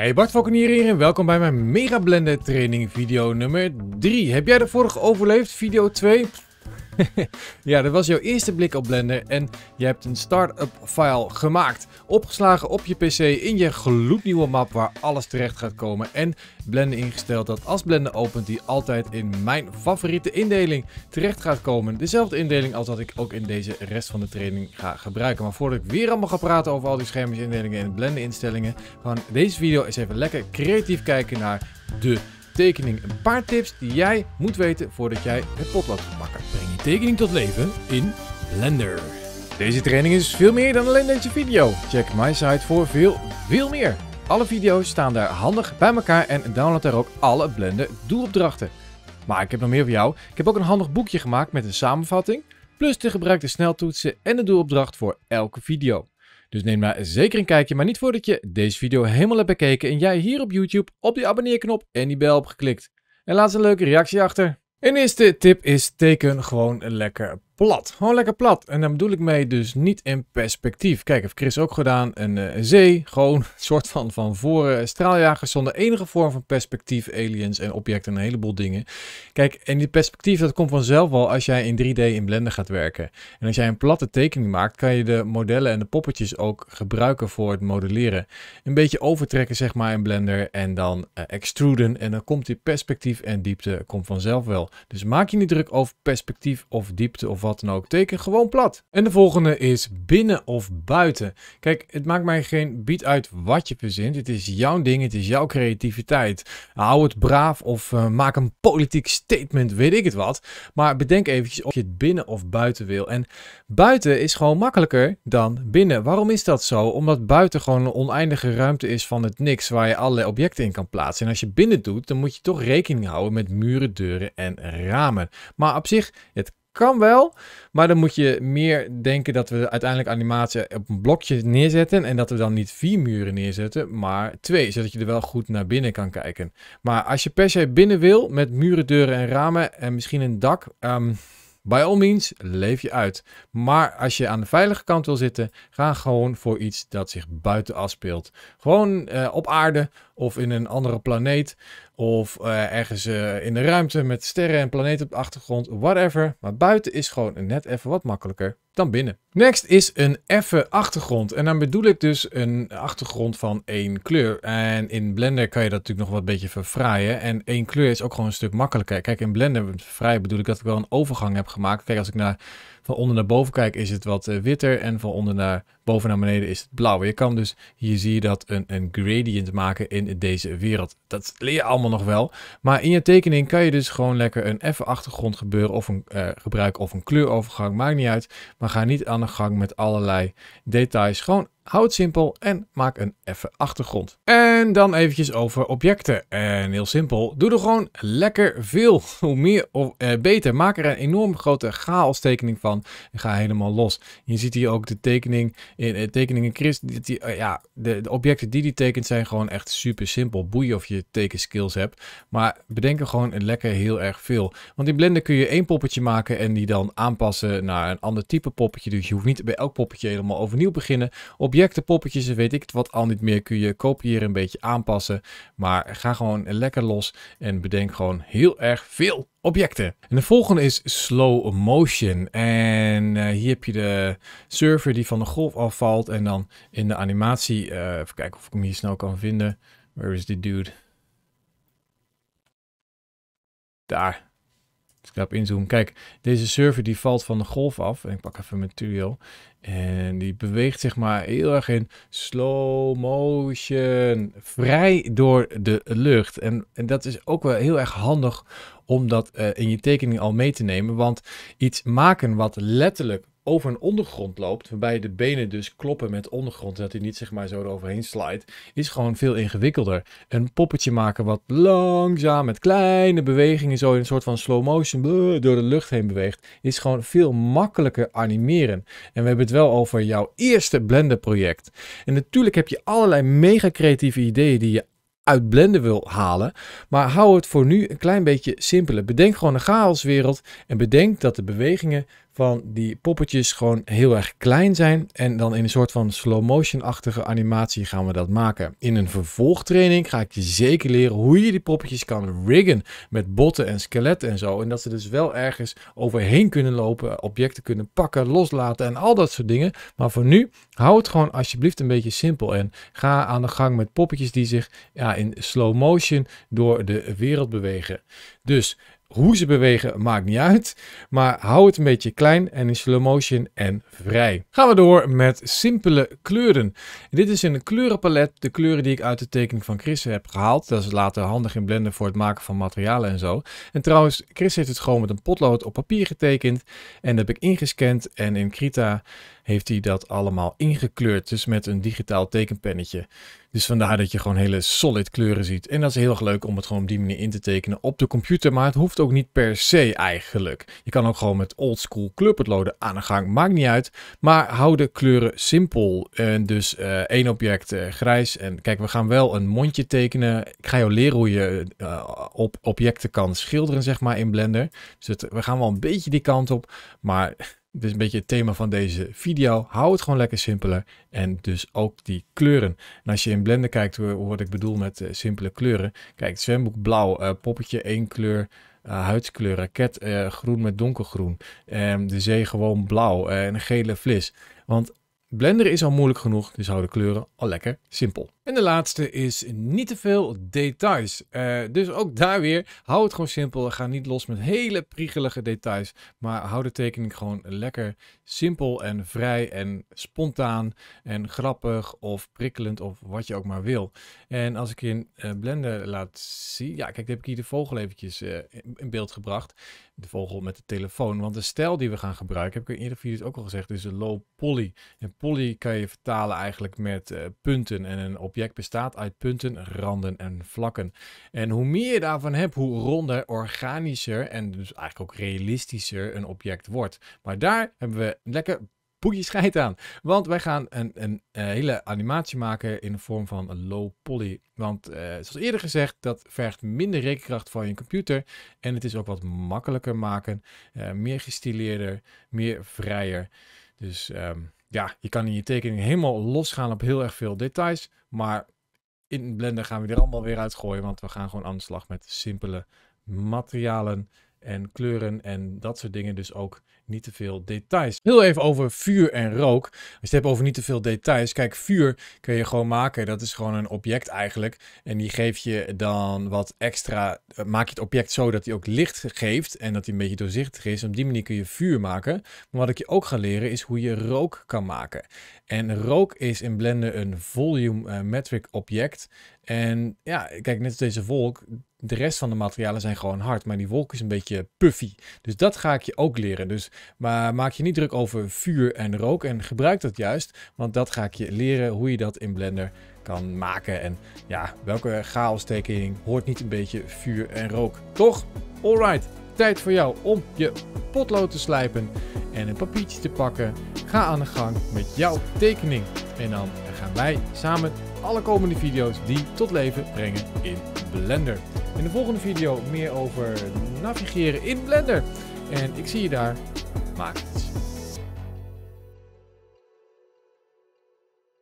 Hey Bart Valkenier hier en welkom bij mijn Mega Blender training video nummer 3. Heb jij de vorige overleefd, video 2? ja, dat was jouw eerste blik op Blender en je hebt een start-up file gemaakt. Opgeslagen op je PC in je gloednieuwe map waar alles terecht gaat komen. En Blender ingesteld dat als Blender opent die altijd in mijn favoriete indeling terecht gaat komen. Dezelfde indeling als dat ik ook in deze rest van de training ga gebruiken. Maar voordat ik weer allemaal ga praten over al die schermisindelingen en Blender instellingen. Van deze video is even lekker creatief kijken naar de tekening een paar tips die jij moet weten voordat jij het potlood gaat maken. Breng je tekening tot leven in Blender. Deze training is veel meer dan alleen deze video. Check mijn site voor veel, veel meer. Alle video's staan daar handig bij elkaar en download daar ook alle Blender doelopdrachten. Maar ik heb nog meer voor jou. Ik heb ook een handig boekje gemaakt met een samenvatting, plus de gebruikte sneltoetsen en de doelopdracht voor elke video. Dus neem daar zeker een kijkje, maar niet voordat je deze video helemaal hebt bekeken en jij hier op YouTube op die abonneerknop en die bel hebt geklikt. En laat eens een leuke reactie achter. En eerste tip is teken gewoon lekker plat. Gewoon lekker plat. En daar bedoel ik mee dus niet in perspectief. Kijk, heeft Chris ook gedaan. Een eh, zee, gewoon een soort van van voren eh, straaljagers zonder enige vorm van perspectief. Aliens en objecten en een heleboel dingen. Kijk, en die perspectief dat komt vanzelf wel als jij in 3D in Blender gaat werken. En als jij een platte tekening maakt, kan je de modellen en de poppetjes ook gebruiken voor het modelleren. Een beetje overtrekken zeg maar in Blender en dan eh, extruden. En dan komt die perspectief en diepte komt vanzelf wel. Dus maak je niet druk over perspectief of diepte of wat wat dan ook. Teken gewoon plat. En de volgende is binnen of buiten. Kijk, het maakt mij geen bied uit wat je verzint. Het is jouw ding, het is jouw creativiteit. Hou het braaf of eh, maak een politiek statement, weet ik het wat. Maar bedenk eventjes of je het binnen of buiten wil. En buiten is gewoon makkelijker dan binnen. Waarom is dat zo? Omdat buiten gewoon een oneindige ruimte is van het niks waar je allerlei objecten in kan plaatsen. En als je binnen doet, dan moet je toch rekening houden met muren, deuren en ramen. Maar op zich, het kan wel, maar dan moet je meer denken dat we uiteindelijk animatie op een blokje neerzetten. En dat we dan niet vier muren neerzetten, maar twee. Zodat je er wel goed naar binnen kan kijken. Maar als je per se binnen wil met muren, deuren en ramen en misschien een dak. Ehm, By all means, leef je uit. Maar als je aan de veilige kant wil zitten, ga gewoon voor iets dat zich buiten afspeelt. Gewoon eh, op aarde of in een andere planeet of eh, ergens eh, in de ruimte met sterren en planeten op de achtergrond, whatever. Maar buiten is gewoon net even wat makkelijker dan binnen. Next is een effe achtergrond. En dan bedoel ik dus een achtergrond van één kleur. En in Blender kan je dat natuurlijk nog wat een beetje verfraaien. En één kleur is ook gewoon een stuk makkelijker. Kijk, in Blender verfraaien bedoel ik dat ik wel een overgang heb gemaakt. Kijk, als ik naar van onder naar boven kijk is het wat eh, witter en van onder naar boven naar beneden is het blauw. Je kan dus, hier zie je dat, een, een gradient maken in deze wereld. Dat leer je allemaal nog wel. Maar in je tekening kan je dus gewoon lekker een effe achtergrond gebeuren of een, uh, gebruiken of een kleurovergang. Maakt niet uit. Maar ga niet aan de gang met allerlei details. Gewoon Hou het simpel en maak een effe achtergrond. En dan eventjes over objecten. En heel simpel, doe er gewoon lekker veel. Hoe meer of eh, beter. Maak er een enorm grote chaos tekening van. En ga helemaal los. Je ziet hier ook de tekening eh, eh, in tekening. tekeningen Chris. Die, eh, ja, de, de, objecten die die tekent zijn gewoon echt super simpel. Boeien of je tekenskills hebt. Maar bedenk er gewoon lekker heel erg veel. Want in Blender kun je één poppetje maken en die dan aanpassen naar een ander type poppetje. Dus je hoeft niet bij elk poppetje helemaal overnieuw beginnen. Objecten objecten, poppetjes en weet ik het wat al niet meer kun je kopiëren, een beetje aanpassen. Maar ga gewoon lekker los en bedenk gewoon heel erg veel objecten. En de volgende is slow motion. En eh, hier heb je de server die van de golf afvalt. En dan in de animatie, eh, even kijken of ik hem hier snel kan vinden. Where is the dude? Daar ik ik op inzoomen. Kijk, deze server die valt van de golf af. En ik pak even mijn tutorial. En die beweegt zich maar heel erg in slow motion. Vrij door de lucht. En, en dat is ook wel heel erg handig om dat eh, in je tekening al mee te nemen. Want iets maken wat letterlijk over een ondergrond loopt, waarbij de benen dus kloppen met ondergrond, dat hij niet zeg maar zo eroverheen slijt, is gewoon veel ingewikkelder. Een poppetje maken wat langzaam met kleine bewegingen zo in een soort van slow motion door de lucht heen beweegt, is gewoon veel makkelijker animeren. En we hebben het wel over jouw eerste Blender project. En natuurlijk heb je allerlei mega creatieve ideeën die je uit Blender wil halen. Maar hou het voor nu een klein beetje simpeler. Bedenk gewoon een chaoswereld en bedenk dat de bewegingen van die poppetjes gewoon heel erg klein zijn. En dan in een soort van slow motion-achtige animatie gaan we dat maken. In een vervolgtraining ga ik je zeker leren hoe je die poppetjes kan riggen met botten en skeletten en zo. En dat ze dus wel ergens overheen kunnen lopen, objecten kunnen pakken, loslaten en al dat soort dingen. Maar voor nu, hou het gewoon alsjeblieft een beetje simpel. En ga aan de gang met poppetjes die zich ja, in slow motion door de wereld bewegen. Dus hoe ze bewegen maakt niet uit, maar hou het een beetje klein en in slow motion en vrij. Gaan we door met simpele kleuren. Dit is een kleurenpalet, de kleuren die ik uit de tekening van Chris heb gehaald. Dat is later handig in Blender voor het maken van materialen en zo. En trouwens, Chris heeft het gewoon met een potlood op papier getekend en dat heb ik ingescand en in Krita heeft hij dat allemaal ingekleurd. Dus met een digitaal tekenpennetje. Dus vandaar dat je gewoon hele solid kleuren ziet. En dat is heel erg leuk om het gewoon op die manier in te tekenen op de computer. Maar het hoeft ook niet per se eigenlijk. Je kan ook gewoon met oldschool kleurpotloden aan de gang. Maakt niet uit. Maar hou de kleuren simpel. En dus eh, één object eh, grijs. En kijk, we gaan wel een mondje tekenen. Ik ga jou leren hoe je eh, op objecten kan schilderen, zeg maar, in Blender. Dus we gaan wel een beetje die kant op. Maar dit is een beetje het thema van deze video. Hou het gewoon lekker simpeler en dus ook die kleuren. En als je in Blender kijkt wat ik bedoel met eh, simpele kleuren. Kijk, zwemboek blauw, eh, poppetje één kleur, uh, huidskleur, raket groen met donkergroen. Ehm, de zee gewoon blauw en een gele flis. Want Blender is al moeilijk genoeg, dus hou de kleuren al lekker simpel. En de laatste is niet te veel details. Eh, dus ook daar weer, hou het gewoon simpel. Ga niet los met hele priegelige details. Maar hou de tekening gewoon lekker simpel en vrij en spontaan en grappig of prikkelend of wat je ook maar wil. En als ik in eh, Blender laat zien, ja kijk, heb ik hier de vogel eventjes eh, in beeld gebracht. De vogel met de telefoon, want de stijl die we gaan gebruiken, heb ik in eerdere video's ook al gezegd, is een low poly. En poly kan je vertalen eigenlijk met punten en een object object bestaat uit punten, randen en vlakken. En hoe meer je daarvan hebt, hoe ronder, organischer en dus eigenlijk ook realistischer een object wordt. Maar daar hebben we lekker boekje scheid aan. Want wij gaan een, een, eh, hele animatie maken in de vorm van low poly. Want eh, zoals eerder gezegd, dat vergt minder rekenkracht van je computer. En het is ook wat makkelijker maken. Eh, meer gestileerder, meer vrijer. Dus ehm, ja, je kan in je tekening helemaal losgaan op heel erg veel details. Maar in Blender gaan we er allemaal weer uitgooien, want we gaan gewoon aan de slag met simpele materialen en kleuren en dat soort dingen. Dus ook niet te veel details. Heel even over vuur en rook. Als je het hebt over niet te veel details. Kijk, vuur kun je gewoon maken. Dat is gewoon een object eigenlijk. En die geef je dan wat extra. Eh, maak je het object zo dat hij ook licht geeft. En dat hij een beetje doorzichtig is. Op die manier kun je vuur maken. Maar wat ik je ook ga leren is hoe je rook kan maken. En rook is in Blender een volume eh, metric object. En ja, kijk, net als deze volk, de rest van de materialen zijn gewoon hard, maar die wolk is een beetje puffy. Dus dat ga ik je ook leren. Dus, maar maak je niet druk over vuur en rook en gebruik dat juist, want dat ga ik je leren hoe je dat in Blender kan maken. En ja, welke chaos hoort niet een beetje vuur en rook, toch? Alright, tijd voor jou om je potlood te slijpen en een papiertje te pakken. Ga aan de gang met jouw tekening. En dan gaan wij samen alle komende video's die tot leven brengen in Blender. In de volgende video meer over navigeren in Blender. En ik zie je daar. Maak iets.